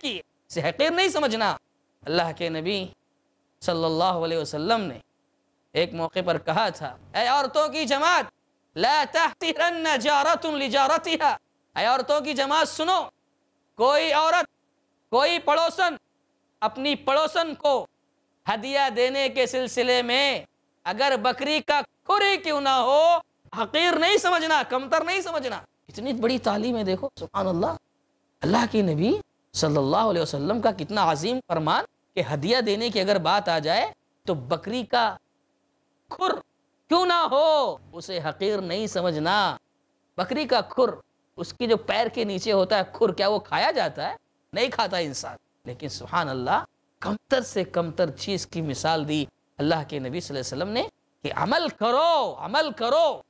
की इसे हकीर नहीं समझना अल्लाह के नबी सल्लल्लाहु अलैहि वसल्लम ने एक मौके पर कहा था ए औरतों की जमात ऐ औरतों की जमात सुनो कोई औरत कोई पड़ोसन अपनी पड़ोसन को हदिया देने के सिलसिले में अगर बकरी का खुरी क्यों ना हो हकीर नहीं समझना कमतर नहीं समझना इतनी बड़ी तालीम है देखो सुबह अल्लाह अल्लाह के नबी صلی اللہ علیہ وسلم کا کتنا عظیم فرمان کہ ہدیہ دینے کی اگر بات آ جائے تو بکری کا کھر کیوں نہ ہو اسے حقیر نہیں سمجھنا بکری کا کھر اس کی جو پیر کے نیچے ہوتا ہے کھر کیا وہ کھایا جاتا ہے نہیں کھاتا انسان لیکن سبحان اللہ کمتر سے کمتر چیز کی مثال دی اللہ کے نبی صلی اللہ علیہ وسلم نے کہ عمل کرو عمل کرو